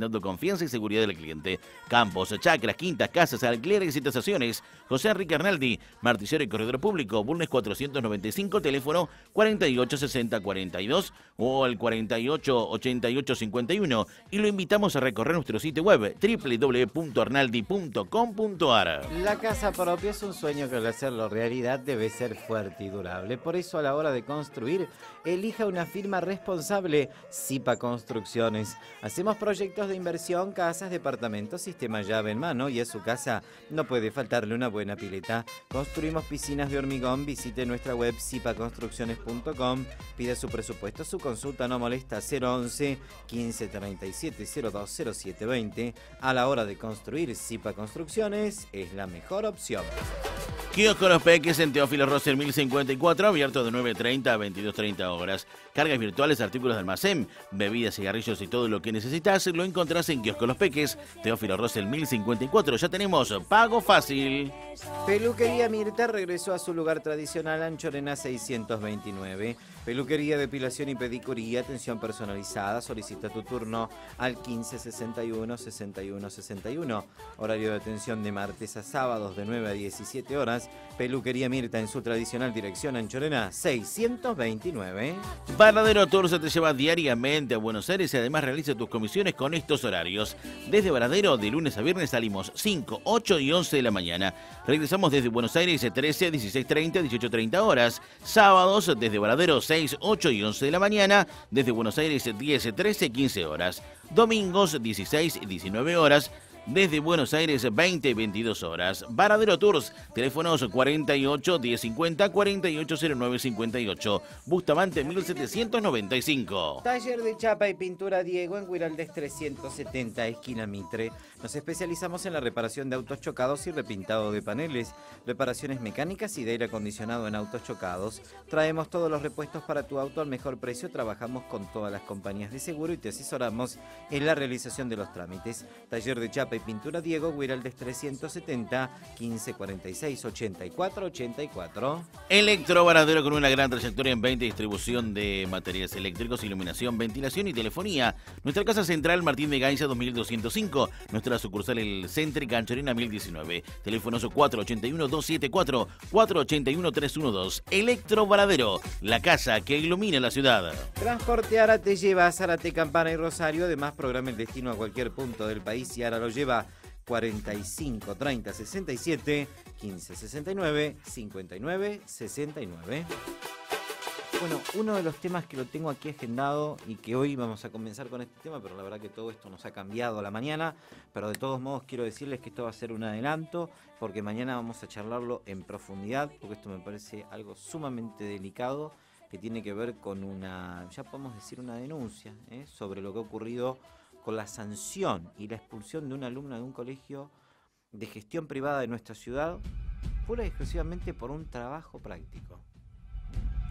dando confianza y seguridad del cliente. Campos, chacras, quintas, casas, alquileres y tasaciones. José Enrique Arnaldi, Martillero y Corredor Público, Bulnes 495, teléfono 486042 o al 488851. Y lo invitamos a recorrer nuestro sitio web www.arnaldi.com.ar. La casa propia es un sueño que al hacerlo realidad debe ser fuerte y durable. Por eso a la hora de construir elija una firma responsable, Zipa Construcciones. Hacemos proyectos de inversión, casas, departamentos, sistema llave en mano y a su casa no puede faltarle una buena pileta. Construimos piscinas de hormigón, visite nuestra web zipaconstrucciones.com, pida su presupuesto, su consulta no molesta 011 1537 020720. A la hora de construir, Zipa Construcciones es la mejor opción con Los Peques en Teófilo Rosser 1054, abierto de 9.30 a 22.30 horas cargas virtuales, artículos de almacén, bebidas, cigarrillos y todo lo que necesitas, lo encontrás en Kiosco Los Peques, Teófilo Rosel 1054. Ya tenemos pago fácil. Peluquería Mirta regresó a su lugar tradicional Anchorena 629. Peluquería, depilación y pedicuría, atención personalizada. Solicita tu turno al 1561 6161 Horario de atención de martes a sábados de 9 a 17 horas. Peluquería Mirta en su tradicional dirección Anchorena 629. Varadero se te lleva diariamente a Buenos Aires y además realiza tus comisiones con estos horarios. Desde Varadero, de lunes a viernes salimos 5, 8 y 11 de la mañana. Regresamos desde Buenos Aires 13, 16, 30, 18, 30 horas. Sábados, desde Varadero 6, 8 y 11 de la mañana. Desde Buenos Aires 10, 13, 15 horas. Domingos 16 y 19 horas desde Buenos Aires 20 22 horas. Baradero Tours, teléfonos 48 1050 4809 58, Bustamante 1795. Taller de chapa y pintura Diego en Guiraldes 370, esquina Mitre. Nos especializamos en la reparación de autos chocados y repintado de paneles, reparaciones mecánicas y de aire acondicionado en autos chocados. Traemos todos los repuestos para tu auto al mejor precio, trabajamos con todas las compañías de seguro y te asesoramos en la realización de los trámites. Taller de chapa y Pintura Diego Huiraldes, 370 1546 8484 84. Electrobaradero con una gran trayectoria en 20 distribución de materiales eléctricos, iluminación, ventilación y telefonía. Nuestra casa central Martín de Gaiza 2205, nuestra sucursal El Centre Canchorena, 1019. Teléfonos 481 274 481 312. Electrobaradero, la casa que ilumina la ciudad. Transporte Ara te lleva a Campana y Rosario, además programa el destino a cualquier punto del país y Ara lo lleva 45 30 67 15 69 59 69. Bueno, uno de los temas que lo tengo aquí agendado y que hoy vamos a comenzar con este tema, pero la verdad que todo esto nos ha cambiado a la mañana, pero de todos modos quiero decirles que esto va a ser un adelanto, porque mañana vamos a charlarlo en profundidad, porque esto me parece algo sumamente delicado que tiene que ver con una, ya podemos decir una denuncia, ¿eh? sobre lo que ha ocurrido con la sanción y la expulsión de una alumna de un colegio de gestión privada de nuestra ciudad, pura exclusivamente por un trabajo práctico.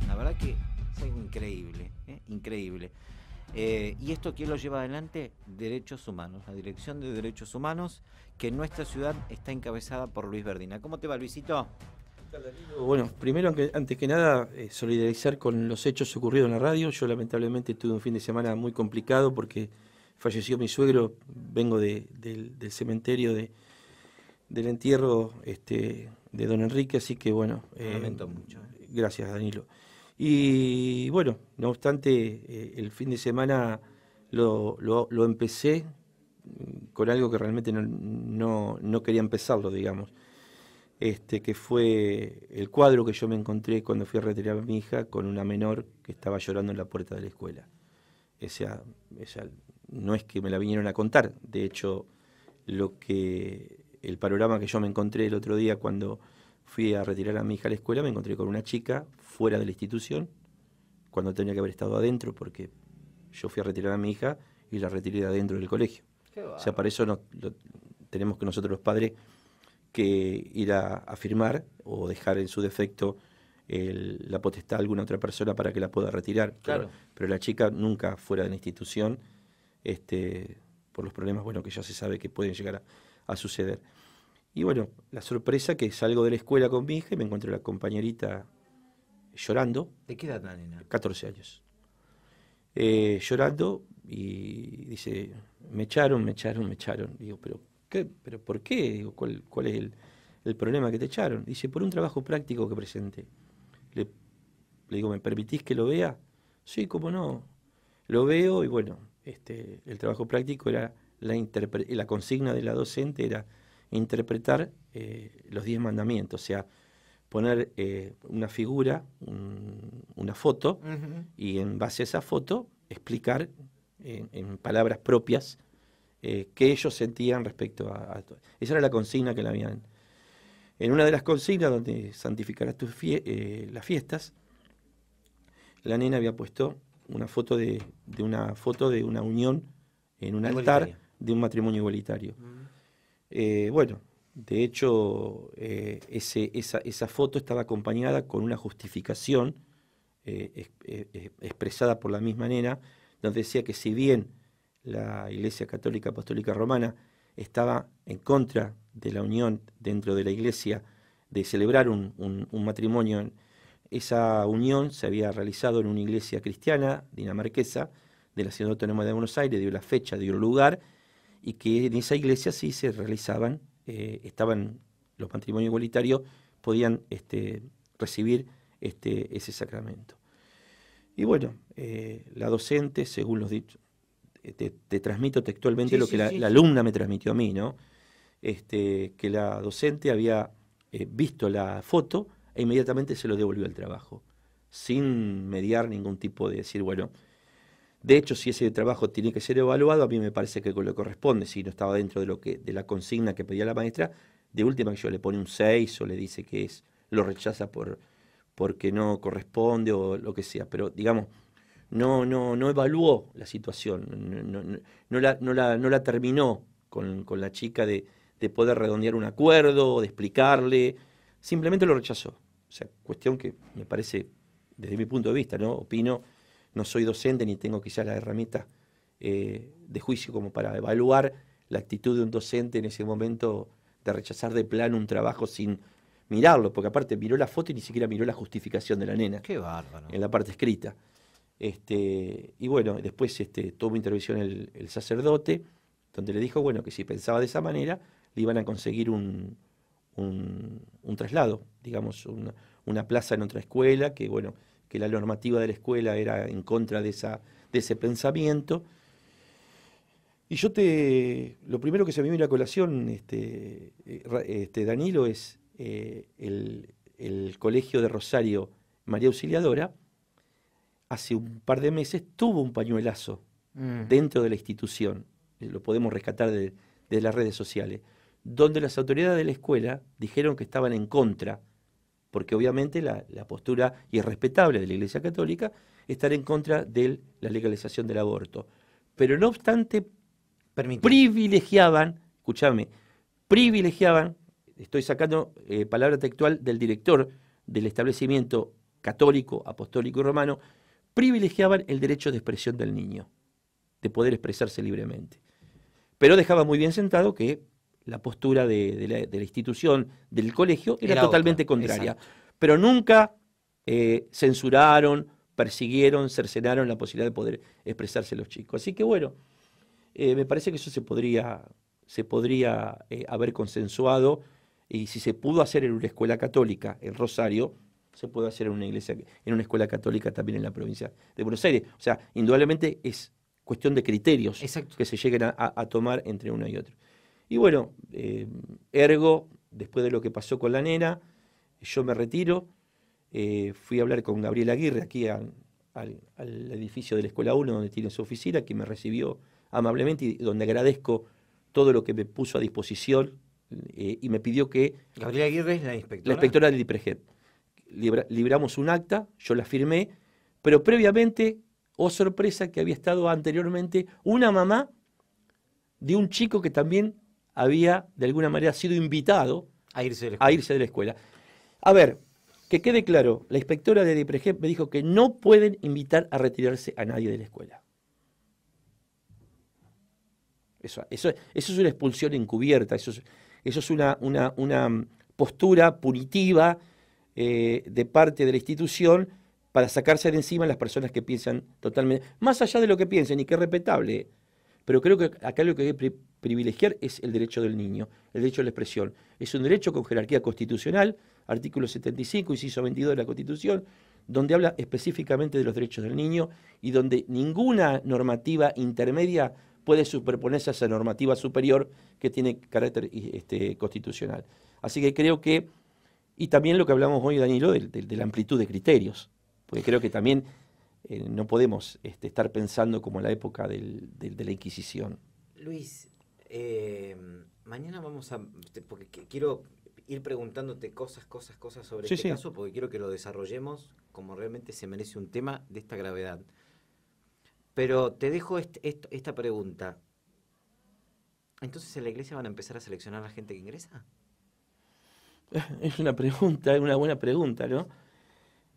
La verdad que es increíble, ¿eh? increíble. Eh, y esto quién lo lleva adelante? Derechos Humanos, la Dirección de Derechos Humanos, que en nuestra ciudad está encabezada por Luis Verdina. ¿Cómo te va, Luisito? Bueno, primero, antes que nada, eh, solidarizar con los hechos ocurridos en la radio. Yo lamentablemente tuve un fin de semana muy complicado porque falleció mi suegro, vengo del, cementerio de, del entierro este, de don Enrique, así que bueno. Eh, lamento mucho. Eh. Gracias, Danilo. Y bueno, no obstante, eh, el fin de semana lo, lo, empecé mm, con algo que realmente no, no, no, quería empezarlo, digamos. Este, que fue el cuadro que yo me encontré cuando fui a retirar a mi hija con una menor que estaba llorando en la puerta de la escuela. Esa, esa no es que me la vinieron a contar. De hecho, lo que el panorama que yo me encontré el otro día cuando fui a retirar a mi hija a la escuela, me encontré con una chica fuera de la institución, cuando tenía que haber estado adentro, porque yo fui a retirar a mi hija y la retiré de adentro del colegio. O sea, para eso tenemos que nosotros los padres que ir a, firmar o dejar en su defecto la potestad a alguna otra persona para que la pueda retirar. pero la chica nunca fuera de la institución este, por los problemas bueno, que ya se sabe que pueden llegar a, suceder. Y bueno, la sorpresa que salgo de la escuela con mi hija y me encuentro la compañerita llorando. ¿De qué edad, nena? 14 años. Eh, llorando y dice, me echaron, me echaron, me echaron. Digo, pero, qué, pero ¿por qué? Digo, ¿cuál, ¿cuál, es el, problema que te echaron? Dice, por un trabajo práctico que presenté. Le, le digo, ¿me permitís que lo vea? Sí, cómo no. Lo veo y bueno, este, el trabajo práctico era la, consigna de la docente era interpretar eh, los diez mandamientos, o sea, poner eh, una figura, una foto, y en base a esa foto explicar en, palabras propias eh, qué ellos sentían respecto a, Esa era la consigna que la habían... En una de las consignas donde santificarás las fiestas, la nena había puesto una foto de, una foto de una unión en un altar de un matrimonio igualitario. Eh, bueno, de hecho, eh, esa, foto estaba acompañada con una justificación eh, expresada por la misma nena, donde decía que si bien la Iglesia Católica Apostólica Romana estaba en contra de la unión dentro de la Iglesia, de celebrar un, un matrimonio esa unión se había realizado en una iglesia cristiana dinamarquesa de la Ciudad Autónoma de Buenos Aires, dio la fecha, dio el lugar, y que en esa iglesia sí se realizaban, eh, estaban los matrimonios igualitarios, podían este, recibir este, ese sacramento. Y bueno, eh, la docente, según los dichos, eh, te, transmito textualmente lo que la, alumna me transmitió a mí, ¿no? Este, que la docente había visto la foto e inmediatamente se lo devolvió el trabajo, sin mediar ningún tipo de decir, bueno, de hecho, si ese trabajo tiene que ser evaluado, a mí me parece que lo corresponde, si no estaba dentro de, lo que, de la consigna que pedía la maestra, de última que yo le pone un 6 o le dice que es, lo rechaza por, porque no corresponde o lo que sea, pero digamos, no, no, no evaluó la situación, no, la, no la, terminó con, con la chica de, de poder redondear un acuerdo, de explicarle, simplemente lo rechazó. O sea, cuestión que me parece, desde mi punto de vista, ¿no? Opino, no soy docente ni tengo quizás la herramienta eh, de juicio como para evaluar la actitud de un docente en ese momento de rechazar de plano un trabajo sin mirarlo, porque aparte miró la foto y ni siquiera miró la justificación de la nena. Qué bárbaro. En la parte escrita. Este, y bueno, después este, tuvo intervención el, el sacerdote, donde le dijo, bueno, que si pensaba de esa manera, le iban a conseguir un, un, traslado, digamos, una, plaza en otra escuela, que bueno, que la normativa de la escuela era en contra de, ese pensamiento. Y yo te, lo primero que se me vino a la colación, este, eh, este Danilo, es eh, el, colegio de Rosario María Auxiliadora, hace un par de meses tuvo un pañuelazo mm. dentro de la institución. Lo podemos rescatar de, las redes sociales donde las autoridades de la escuela dijeron que estaban en contra, porque obviamente la, la postura irrespetable de la Iglesia Católica estar en contra de la legalización del aborto. Pero no obstante, privilegiaban, escúchame, privilegiaban, estoy sacando eh, palabra textual del director del establecimiento católico, apostólico y romano, privilegiaban el derecho de expresión del niño, de poder expresarse libremente. Pero dejaba muy bien sentado que la postura de, la, institución, del colegio, era, totalmente contraria. Pero nunca eh, censuraron, persiguieron, cercenaron la posibilidad de poder expresarse los chicos. Así que bueno, eh, me parece que eso se podría, se podría eh, haber consensuado y si se pudo hacer en una escuela católica, en Rosario, se puede hacer en una iglesia, en una escuela católica también en la provincia de Buenos Aires. O sea, indudablemente es cuestión de criterios que se lleguen a tomar entre uno y otro. Y bueno, eh, ergo, después de lo que pasó con la nena, yo me retiro, eh, fui a hablar con Gabriel Aguirre aquí al, edificio de la Escuela 1 donde tiene su oficina, que me recibió amablemente y donde agradezco todo lo que me puso a disposición eh, y me pidió que... Gabriel Aguirre es la inspectora. La inspectora del IPREGED. libramos un acta, yo la firmé, pero previamente, oh sorpresa, que había estado anteriormente una mamá de un chico que también había de alguna manera sido invitado a irse de la escuela. A, ver, que quede claro, la inspectora de DIPREGEP me dijo que no pueden invitar a retirarse a nadie de la escuela. Eso, es una expulsión encubierta, eso es, eso es una, una, mm, postura punitiva eh, de parte de la institución para sacarse de encima a las personas que piensan totalmente, más allá de lo que piensen y que es respetable, pero creo que acá lo que hay que privilegiar es el derecho del niño, el derecho a la expresión. Es un derecho con jerarquía constitucional, artículo 75, inciso 22 de la Constitución, donde habla específicamente de los derechos del niño y donde ninguna normativa intermedia puede superponerse a esa normativa superior que tiene carácter este, constitucional. Así que creo que, y también lo que hablamos hoy, Danilo, de, de la amplitud de criterios, porque creo que también eh, no podemos este, estar pensando como en la época de la Inquisición. Luis, eh, mañana vamos a... porque quiero ir preguntándote cosas, cosas, cosas sobre este caso, porque quiero que lo desarrollemos como realmente se merece un tema de esta gravedad. Pero te dejo esta pregunta. ¿Entonces en la iglesia van a empezar a seleccionar a la gente que ingresa? Es una pregunta, es una buena pregunta, ¿no?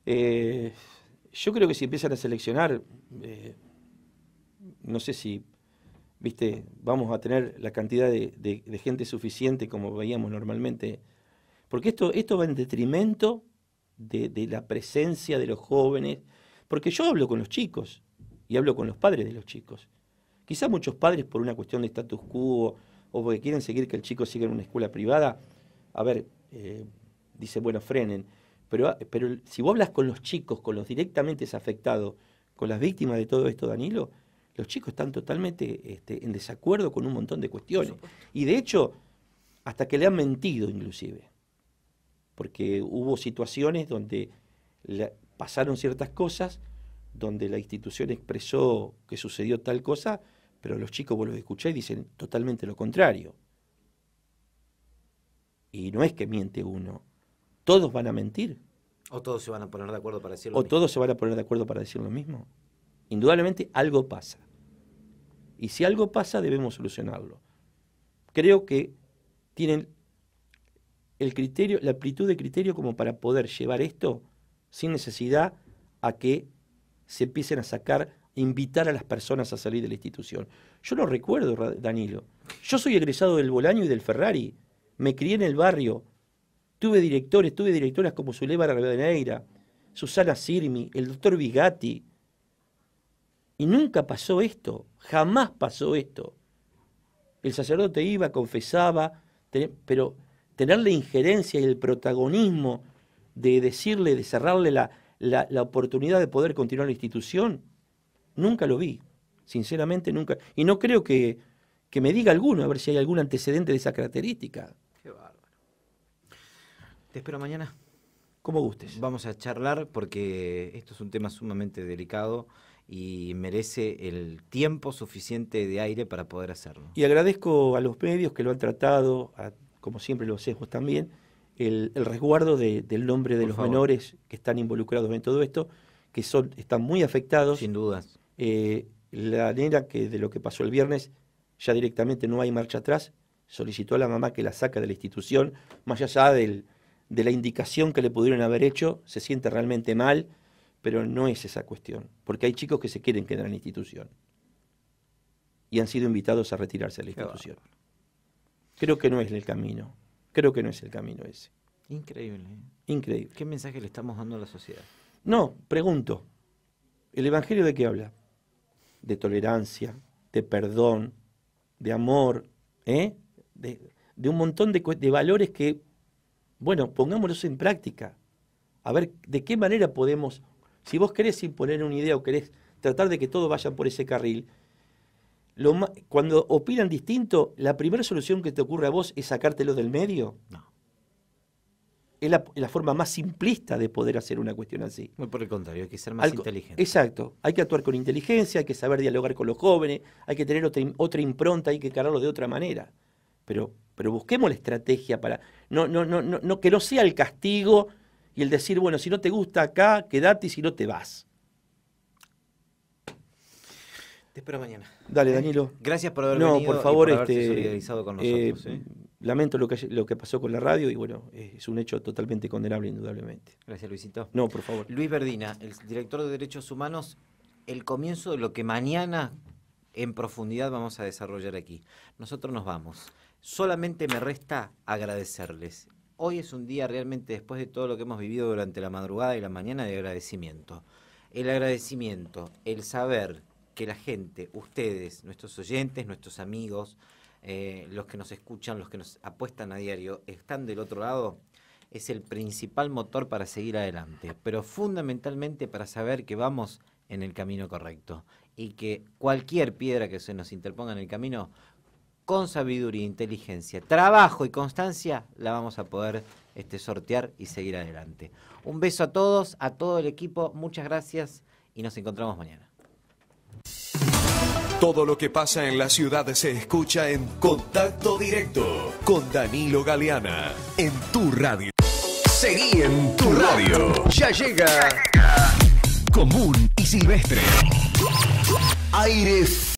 Eh, yo creo que si empiezan a seleccionar, eh, no sé si, viste, vamos a tener la cantidad de, gente suficiente como veíamos normalmente, porque esto, esto va en detrimento de, la presencia de los jóvenes, porque yo hablo con los chicos y hablo con los padres de los chicos. Quizás muchos padres por una cuestión de status quo o porque quieren seguir que el chico siga en una escuela privada, a ver, eh, dice, bueno, frenen pero, ah, si vos hablas con los chicos, con los directamente afectados, con las víctimas de todo esto, Danilo, los chicos están totalmente este, en desacuerdo con un montón de cuestiones. Y de hecho, hasta que le han mentido inclusive. Porque hubo situaciones donde pasaron ciertas cosas, donde la institución expresó que sucedió tal cosa, pero los chicos vos los escucháis y dicen totalmente lo contrario. Y no es que miente uno, todos van a mentir. O todos se van a poner de acuerdo para decir lo mismo. O todos se van a poner de acuerdo para decir lo mismo. Indudablemente algo pasa. Y si algo pasa, debemos solucionarlo. Creo que tienen el criterio, la amplitud de criterio como para poder llevar esto sin necesidad a que se empiecen a sacar, invitar a las personas a salir de la institución. Yo lo recuerdo, Danilo. Yo soy egresado del Bolaño y del Ferrari. Me crié en el barrio. Tuve directores, tuve directoras como Zulema Rivadeneira, Susana Sirmi, el doctor Bigatti. Y nunca pasó esto, jamás pasó esto. El sacerdote iba, confesaba, pero tener la injerencia y el protagonismo de decirle, de cerrarle la, oportunidad de poder continuar la institución, nunca lo vi, sinceramente nunca. Y no creo que, que me diga alguno, a ver si hay algún antecedente de esa característica. Te espero mañana. Como gustes. Vamos a charlar porque esto es un tema sumamente delicado y merece el tiempo suficiente de aire para poder hacerlo. Y agradezco a los medios que lo han tratado, como siempre los sesgos también, el, resguardo del nombre de los menores que están involucrados en todo esto, que son, están muy afectados. Sin dudas. Eh, la nena que de lo que pasó el viernes ya directamente no hay marcha atrás, solicitó a la mamá que la saca de la institución, más allá del, de la indicación que le pudieron haber hecho, se siente realmente mal, pero no es esa cuestión, porque hay chicos que se quieren quedar en la institución y han sido invitados a retirarse de la institución. Creo que no es el camino, creo que no es el camino ese. Increíble. ¿eh? Increíble. ¿Qué mensaje le estamos dando a la sociedad? No, pregunto, ¿el Evangelio de qué habla? De tolerancia, de perdón, de amor, ¿eh? de, de un montón de valores que bueno, pongámoslo en práctica. A ver de qué manera podemos, si vos querés imponer una idea o querés tratar de que todos vayan por ese carril, cuando opinan distinto, la primera solución que te ocurre a vos es sacártelo del medio. No. Es la, forma más simplista de poder hacer una cuestión así. Muy por el contrario, hay que ser más inteligente. Exacto, hay que actuar con inteligencia, hay que saber dialogar con los jóvenes, hay que tener otra, impronta, hay que cargarlo de otra manera. Pero pero busquemos la estrategia para no, no, no, no, que no sea el castigo y el decir, bueno, si no te gusta acá, quédate y si no te vas. Te espero mañana. Dale, Danilo. Gracias por haber por favor, este, solidarizado con nosotros. Eh, ¿eh? Lamento lo que, lo que pasó con la radio y bueno, es un hecho totalmente condenable, indudablemente. Gracias, Luisito. No, por favor. Luis Verdina, el director de Derechos Humanos, el comienzo de lo que mañana en profundidad vamos a desarrollar aquí. Nosotros nos vamos. Solamente me resta agradecerles. Hoy es un día realmente, después de todo lo que hemos vivido durante la madrugada y la mañana, de agradecimiento. El agradecimiento, el saber que la gente, ustedes, nuestros oyentes, nuestros amigos, eh, los que nos escuchan, los que nos apuestan a diario, están del otro lado, es el principal motor para seguir adelante, pero fundamentalmente para saber que vamos en el camino correcto y que cualquier piedra que se nos interponga en el camino, con sabiduría, inteligencia, trabajo y constancia, la vamos a poder este, sortear y seguir adelante. Un beso a todos, a todo el equipo, muchas gracias y nos encontramos mañana. Todo lo que pasa en la ciudad se escucha en contacto directo con Danilo Galeana en tu radio. Seguí en tu radio. Ya llega común y silvestre. Aire